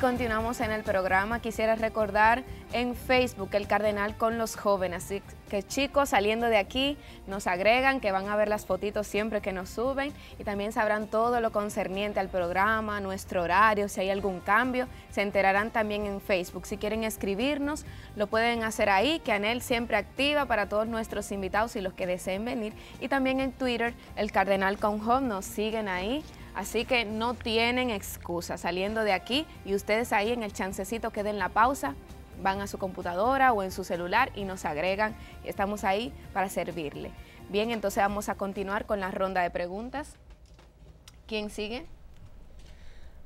continuamos en el programa. Quisiera recordar en Facebook el Cardenal con los jóvenes. Así que chicos, saliendo de aquí, nos agregan, que van a ver las fotitos siempre que nos suben y también sabrán todo lo concerniente al programa, nuestro horario, si hay algún cambio, se enterarán también en Facebook. Si quieren escribirnos, lo pueden hacer ahí, que Anel siempre activa para todos nuestros invitados y los que deseen venir. Y también en Twitter, el Cardenal con Home, nos siguen ahí Así que no tienen excusa saliendo de aquí y ustedes ahí en el chancecito que den la pausa, van a su computadora o en su celular y nos agregan. Estamos ahí para servirle. Bien, entonces vamos a continuar con la ronda de preguntas. ¿Quién sigue?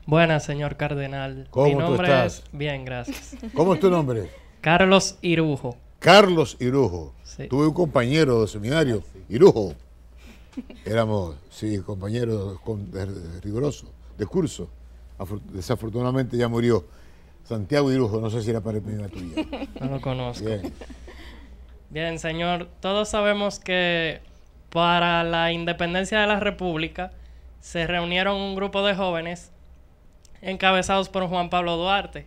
Buenas, señor Cardenal. ¿Cómo estás? Bien, gracias. ¿Cómo es tu nombre? Carlos Irujo. Carlos Irujo. Tuve un compañero de seminario, Irujo. Éramos, sí, compañeros con, de, rigurosos, de curso. desafortunadamente ya murió. Santiago Irujo, no sé si era para el tuyo, No lo conozco. Bien. Bien, señor, todos sabemos que para la independencia de la República se reunieron un grupo de jóvenes encabezados por Juan Pablo Duarte.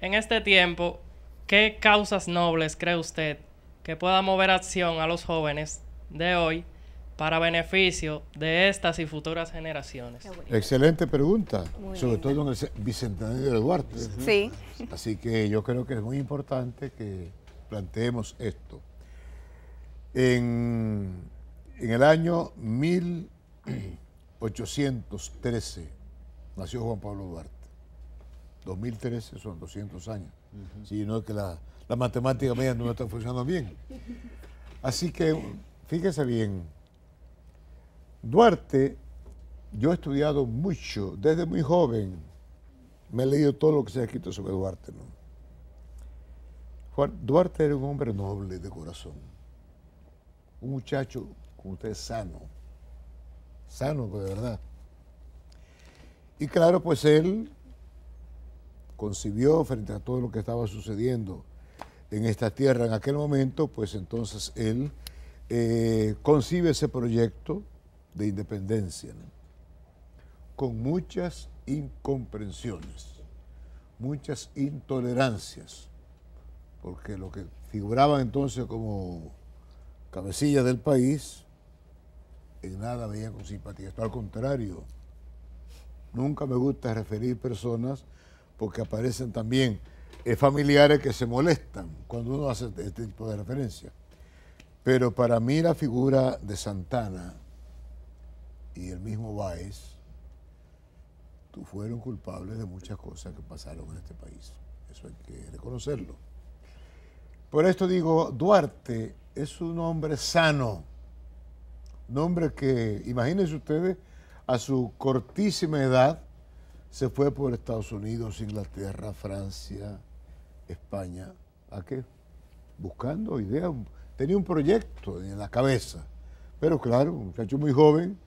En este tiempo, ¿qué causas nobles cree usted que pueda mover acción a los jóvenes de hoy para beneficio de estas y futuras generaciones? Excelente pregunta, sobre todo en el bicentenario de Duarte. Sí. Así que yo creo que es muy importante que planteemos esto. En, el año 1813 nació Juan Pablo Duarte. 2013 son 200 años. Si no es que la, la matemática media no está funcionando bien. Así que fíjese bien, Duarte, yo he estudiado mucho, desde muy joven, me he leído todo lo que se ha escrito sobre Duarte. ¿no? Duarte era un hombre noble de corazón, un muchacho, como usted, sano, sano, de verdad. Y claro, pues él concibió frente a todo lo que estaba sucediendo en esta tierra en aquel momento, pues entonces él eh, concibe ese proyecto de independencia, con muchas incomprensiones, muchas intolerancias, porque lo que figuraban entonces como cabecilla del país, en nada veía con simpatía. Esto al contrario, nunca me gusta referir personas porque aparecen también eh, familiares que se molestan cuando uno hace este tipo de referencia. Pero para mí la figura de Santana, y el mismo tú fueron culpables de muchas cosas que pasaron en este país. Eso hay que reconocerlo. Por esto digo, Duarte es un hombre sano, un hombre que, imagínense ustedes, a su cortísima edad se fue por Estados Unidos, Inglaterra, Francia, España. ¿A qué? Buscando ideas. Tenía un proyecto en la cabeza. Pero claro, un muchacho muy joven,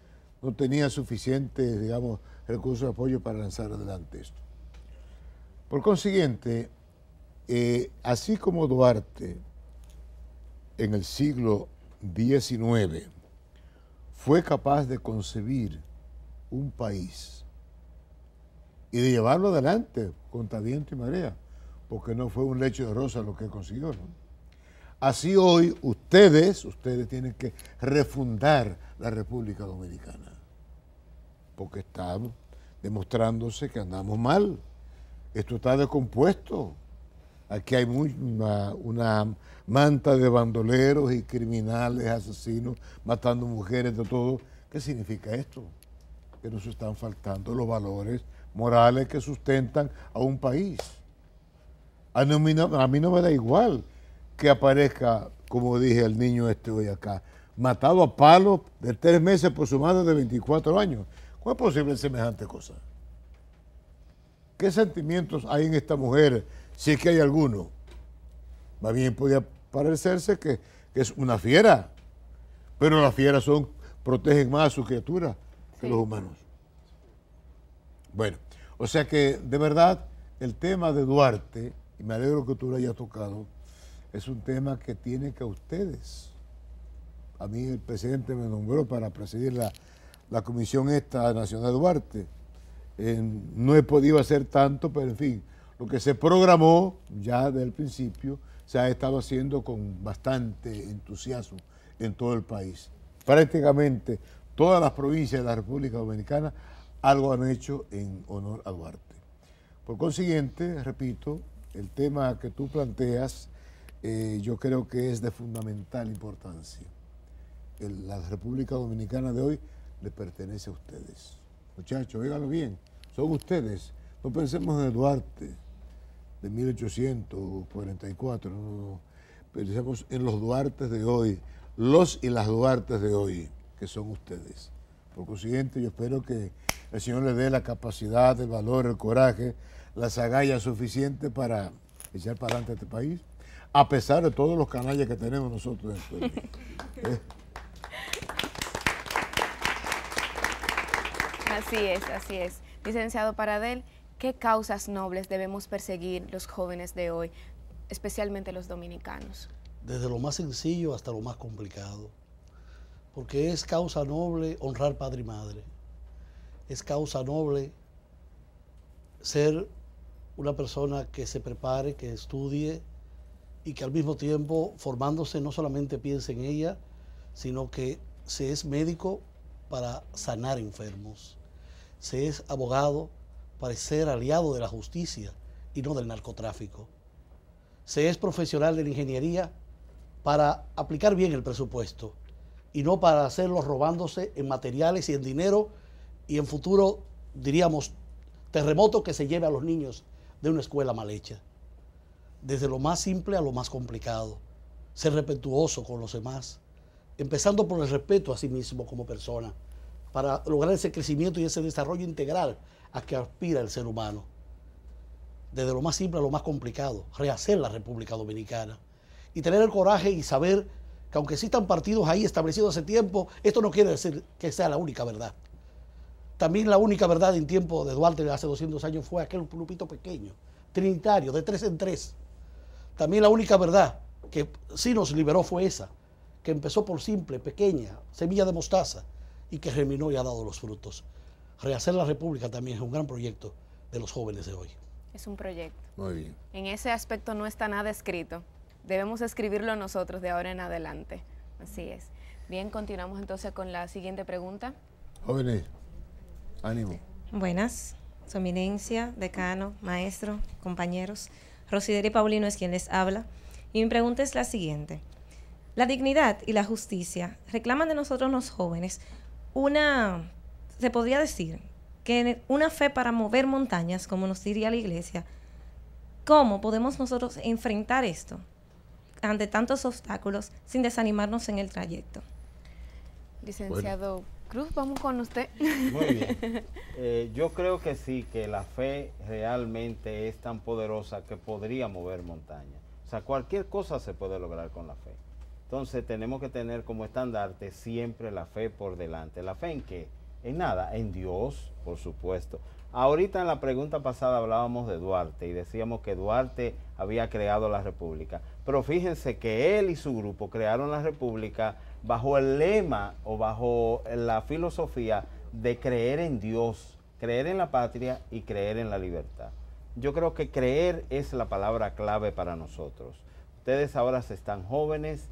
no tenía suficientes, digamos, recursos de apoyo para lanzar adelante esto. Por consiguiente, eh, así como Duarte en el siglo XIX fue capaz de concebir un país y de llevarlo adelante contra viento y marea, porque no fue un lecho de rosa lo que consiguió. Así hoy ustedes, ustedes tienen que refundar la República Dominicana porque está demostrándose que andamos mal. Esto está descompuesto. Aquí hay una, manta de bandoleros y criminales, asesinos, matando mujeres, de todo. ¿Qué significa esto? Que nos están faltando los valores morales que sustentan a un país. A mí, no, a mí no me da igual que aparezca, como dije, el niño este hoy acá, matado a palo de tres meses por su madre de 24 años. ¿Cómo es posible semejante cosa? ¿Qué sentimientos hay en esta mujer, si es que hay alguno? Más bien podría parecerse que, es una fiera, pero las fieras son, protegen más a su criatura que los humanos. Bueno, o sea que de verdad el tema de Duarte, y me alegro que tú lo hayas tocado, es un tema que tiene que a ustedes. A mí el presidente me nombró para presidir la, la comisión esta nacional Duarte. Eh, no he podido hacer tanto, pero en fin, lo que se programó ya desde el principio se ha estado haciendo con bastante entusiasmo en todo el país. Prácticamente todas las provincias de la República Dominicana algo han hecho en honor a Duarte. Por consiguiente, repito, el tema que tú planteas eh, yo creo que es de fundamental importancia. la República Dominicana de hoy le pertenece a ustedes. Muchachos, oiganlo bien, son ustedes. No pensemos en Duarte de 1844, no, no. pensemos en los Duartes de hoy, los y las Duartes de hoy, que son ustedes. Por consiguiente, yo espero que el Señor le dé la capacidad, el valor, el coraje, la agallas suficientes para echar para adelante este país, a pesar de todos los canallas que tenemos nosotros en el este país. ¿eh? Así es, así es. Licenciado Paradel, ¿qué causas nobles debemos perseguir los jóvenes de hoy, especialmente los dominicanos? Desde lo más sencillo hasta lo más complicado. Porque es causa noble honrar padre y madre. Es causa noble ser una persona que se prepare, que estudie y que al mismo tiempo, formándose, no solamente piense en ella, sino que se es médico para sanar enfermos se es abogado para ser aliado de la justicia y no del narcotráfico. Se es profesional de la ingeniería para aplicar bien el presupuesto y no para hacerlo robándose en materiales y en dinero y en futuro, diríamos, terremoto que se lleve a los niños de una escuela mal hecha. Desde lo más simple a lo más complicado, ser respetuoso con los demás, empezando por el respeto a sí mismo como persona para lograr ese crecimiento y ese desarrollo integral a que aspira el ser humano. Desde lo más simple a lo más complicado, rehacer la República Dominicana. Y tener el coraje y saber que aunque existan partidos ahí establecidos hace tiempo, esto no quiere decir que sea la única verdad. También la única verdad en tiempo de Duarte hace 200 años fue aquel grupito pequeño, trinitario, de tres en tres. También la única verdad que sí nos liberó fue esa, que empezó por simple, pequeña, semilla de mostaza, y que germinó y ha dado los frutos. Rehacer la República también es un gran proyecto de los jóvenes de hoy. Es un proyecto. Muy bien. En ese aspecto no está nada escrito. Debemos escribirlo nosotros de ahora en adelante. Así es. Bien, continuamos entonces con la siguiente pregunta. Jóvenes, ánimo. Buenas, su eminencia, decano, maestro, compañeros. Rosideri Paulino es quien les habla. Y mi pregunta es la siguiente. La dignidad y la justicia reclaman de nosotros los jóvenes una, se podría decir, que una fe para mover montañas, como nos diría la iglesia, ¿cómo podemos nosotros enfrentar esto ante tantos obstáculos sin desanimarnos en el trayecto? Licenciado Cruz, vamos con usted. Muy bien. Eh, yo creo que sí, que la fe realmente es tan poderosa que podría mover montañas. O sea, cualquier cosa se puede lograr con la fe. Entonces tenemos que tener como estandarte siempre la fe por delante. ¿La fe en qué? En nada, en Dios, por supuesto. Ahorita en la pregunta pasada hablábamos de Duarte y decíamos que Duarte había creado la República. Pero fíjense que él y su grupo crearon la República bajo el lema o bajo la filosofía de creer en Dios, creer en la patria y creer en la libertad. Yo creo que creer es la palabra clave para nosotros. Ustedes ahora se están jóvenes,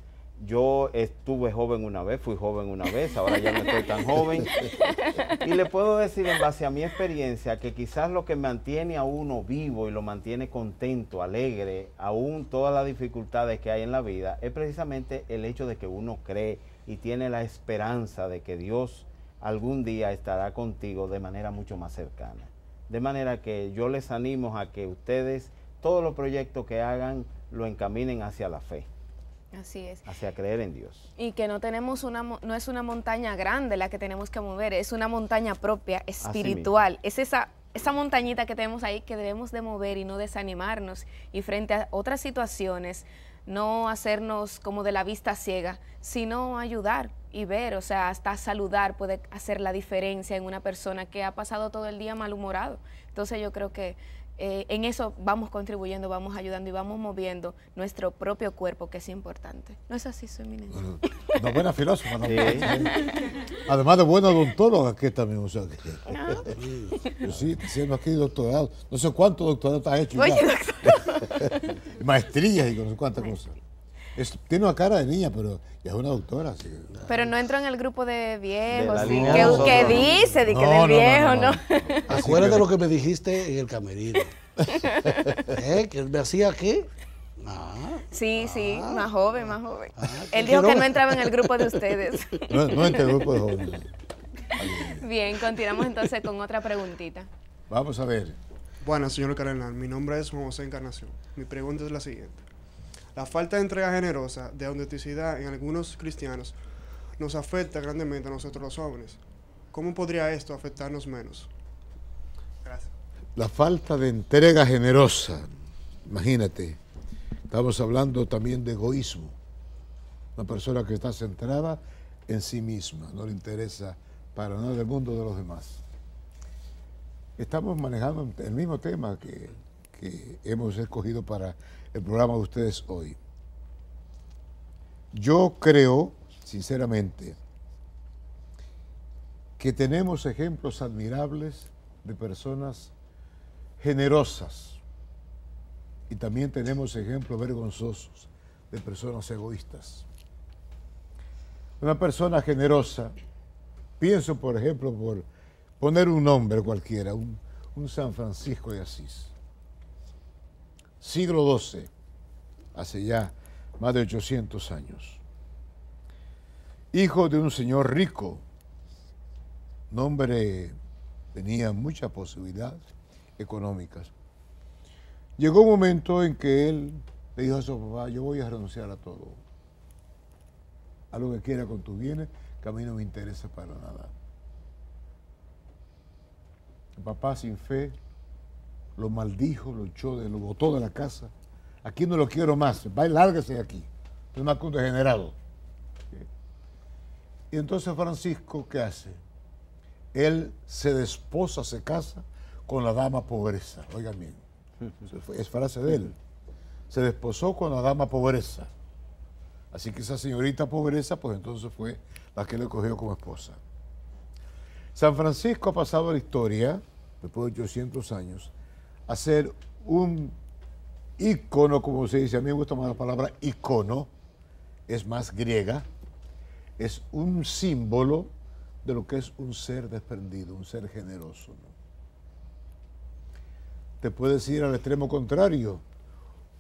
yo estuve joven una vez, fui joven una vez, ahora ya no estoy tan joven. Y le puedo decir en base a mi experiencia que quizás lo que mantiene a uno vivo y lo mantiene contento, alegre, aún todas las dificultades que hay en la vida, es precisamente el hecho de que uno cree y tiene la esperanza de que Dios algún día estará contigo de manera mucho más cercana. De manera que yo les animo a que ustedes todos los proyectos que hagan lo encaminen hacia la fe Así es. Hacia creer en Dios. Y que no tenemos una no es una montaña grande la que tenemos que mover, es una montaña propia, espiritual. Es esa esa montañita que tenemos ahí que debemos de mover y no desanimarnos y frente a otras situaciones no hacernos como de la vista ciega, sino ayudar y ver, o sea, hasta saludar puede hacer la diferencia en una persona que ha pasado todo el día malhumorado. Entonces yo creo que eh, en eso vamos contribuyendo, vamos ayudando y vamos moviendo nuestro propio cuerpo, que es importante. ¿No es así, su eminencia? una buena filósofa. ¿no? ¿eh? Además de buena odontóloga que también, o sea, no. sí, aquí doctorado, no sé cuántos doctorados has hecho ya. Maestrías y no sé cuántas cosas tiene una cara de niña, pero ya es una doctora. Pero no entra en el grupo de viejos. ¿Qué, dice? De viejo, no. Acuérdate lo que me dijiste en el camerino. ¿Eh? ¿Que me hacía qué? Ah. sí, sí, ah. más joven, más joven. Ah, Él dijo que no. entraba en el grupo de ustedes. No, en el grupo de jóvenes. Bien, continuamos entonces con otra preguntita. Vamos a ver. Bueno, señor Cardenal, mi nombre es José Encarnación. Mi pregunta es la siguiente. La falta de entrega generosa, de autenticidad en algunos cristianos, nos afecta grandemente a nosotros los hombres. ¿Cómo podría esto afectarnos menos? Gracias. La falta de entrega generosa, imagínate, estamos hablando también de egoísmo. Una persona que está centrada en sí misma, no le interesa para nada el mundo de los demás. Estamos manejando el mismo tema que, que hemos escogido para el programa de ustedes hoy. Yo creo, sinceramente, que tenemos ejemplos admirables de personas generosas y también tenemos ejemplos vergonzosos de personas egoístas. Una persona generosa, pienso por ejemplo por poner un nombre cualquiera, un, San Francisco de Asís siglo XII, hace ya más de 800 años. Hijo de un señor rico, nombre tenía muchas posibilidades económicas. Llegó un momento en que él le dijo a su papá, yo voy a renunciar a todo. A lo que quiera con tus bienes, que a mí no me interesa para nada. papá sin fe lo maldijo, lo echó, lo botó de la casa. Aquí no lo quiero más, va y lárguese de aquí. Es más que un degenerado. Y entonces Francisco, ¿qué hace? Él se desposa, se casa con la dama pobreza. Oigan bien, es frase de él. Se desposó con la dama pobreza. Así que esa señorita pobreza, pues entonces fue la que le cogió como esposa. San Francisco ha pasado la historia, después de 800 años, hacer un icono, como se dice, a mí me gusta más la palabra icono, es más griega, es un símbolo de lo que es un ser desprendido, un ser generoso. Te puedes ir al extremo contrario,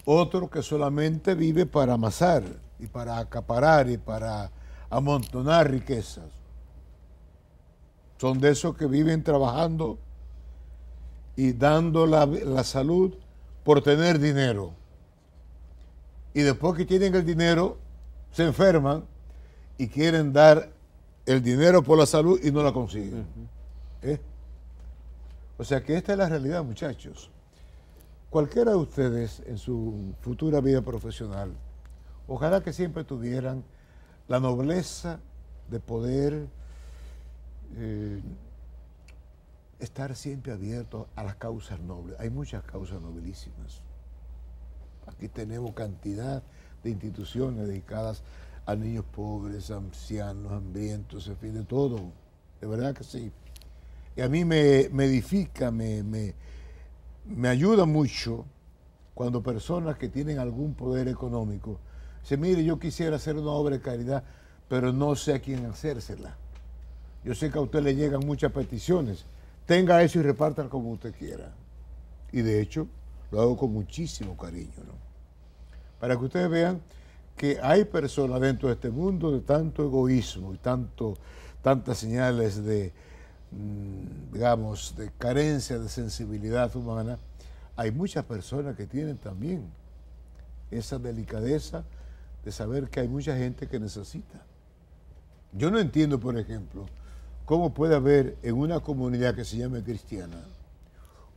otro que solamente vive para amasar y para acaparar y para amontonar riquezas. Son de esos que viven trabajando y dando la, salud por tener dinero. Y después que tienen el dinero, se enferman y quieren dar el dinero por la salud y no la consiguen. ¿Eh? O sea que esta es la realidad, muchachos. Cualquiera de ustedes en su futura vida profesional, ojalá que siempre tuvieran la nobleza de poder eh, estar siempre abierto a las causas nobles. Hay muchas causas nobilísimas. Aquí tenemos cantidad de instituciones dedicadas a niños pobres, ancianos, hambrientos, en fin, de todo. De verdad que sí. Y a mí me, edifica, me, me, me, ayuda mucho cuando personas que tienen algún poder económico dicen, mire, yo quisiera hacer una obra de caridad, pero no sé a quién hacérsela. Yo sé que a usted le llegan muchas peticiones, tenga eso y repártalo como usted quiera. Y de hecho, lo hago con muchísimo cariño, ¿no? Para que ustedes vean que hay personas dentro de este mundo de tanto egoísmo y tanto, tantas señales de, mm, digamos, de carencia de sensibilidad humana, hay muchas personas que tienen también esa delicadeza de saber que hay mucha gente que necesita. Yo no entiendo, por ejemplo, ¿Cómo puede haber en una comunidad que se llame cristiana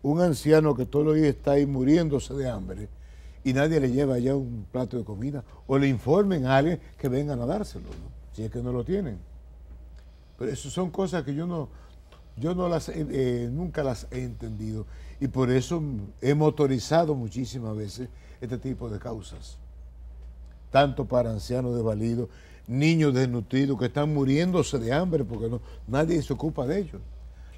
un anciano que todos los días está ahí muriéndose de hambre y nadie le lleva ya un plato de comida o le informen a alguien que vengan a dárselo, si es que no lo tienen? Pero eso son cosas que yo no, yo no las, eh, eh, nunca las he entendido y por eso he motorizado muchísimas veces este tipo de causas, tanto para ancianos desvalidos niños desnutridos que están muriéndose de hambre porque no, nadie se ocupa de ellos.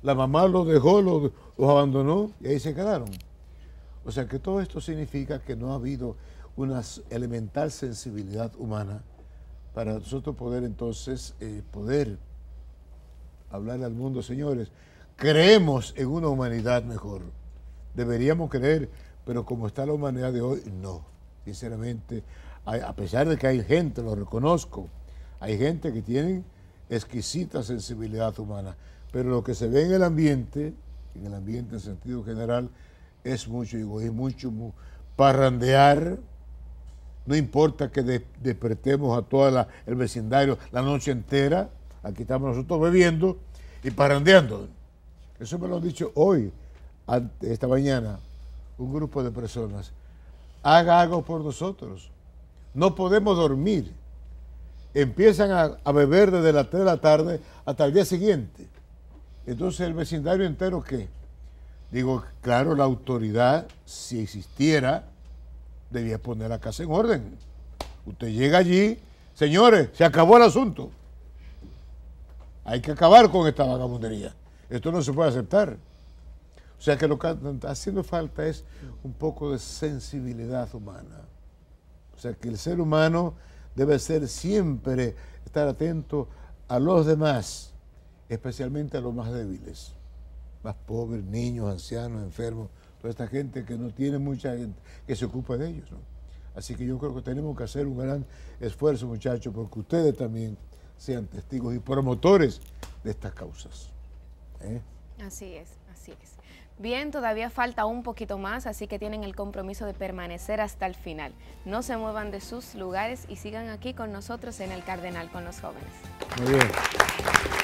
La mamá los dejó, los, abandonó y ahí se quedaron. O sea que todo esto significa que no ha habido una elemental sensibilidad humana para nosotros poder entonces eh, poder hablar al mundo, señores, creemos en una humanidad mejor. Deberíamos creer, pero como está la humanidad de hoy, no. Sinceramente, a pesar de que hay gente, lo reconozco, hay gente que tiene exquisita sensibilidad humana, pero lo que se ve en el ambiente, en el ambiente en sentido general, es mucho hay mucho parrandear. No importa que despertemos a todo el vecindario la noche entera, aquí estamos nosotros bebiendo y parrandeando. Eso me lo han dicho hoy, esta mañana, un grupo de personas. Haga algo por nosotros. No podemos dormir empiezan a, beber desde las 3 de la tarde hasta el día siguiente. Entonces el vecindario entero qué? Digo, claro, la autoridad, si existiera, debía poner la casa en orden. Usted llega allí, señores, se acabó el asunto. Hay que acabar con esta vagabundería. Esto no se puede aceptar. O sea que lo que está haciendo falta es un poco de sensibilidad humana. O sea que el ser humano debe ser siempre estar atento a los demás, especialmente a los más débiles, más pobres, niños, ancianos, enfermos, toda esta gente que no tiene mucha gente que se ocupa de ellos. Así que yo creo que tenemos que hacer un gran esfuerzo, muchachos, porque ustedes también sean testigos y promotores de estas causas. ¿eh? Así es, así es. Bien, todavía falta un poquito más, así que tienen el compromiso de permanecer hasta el final. No se muevan de sus lugares y sigan aquí con nosotros en el Cardenal con los jóvenes. Muy bien.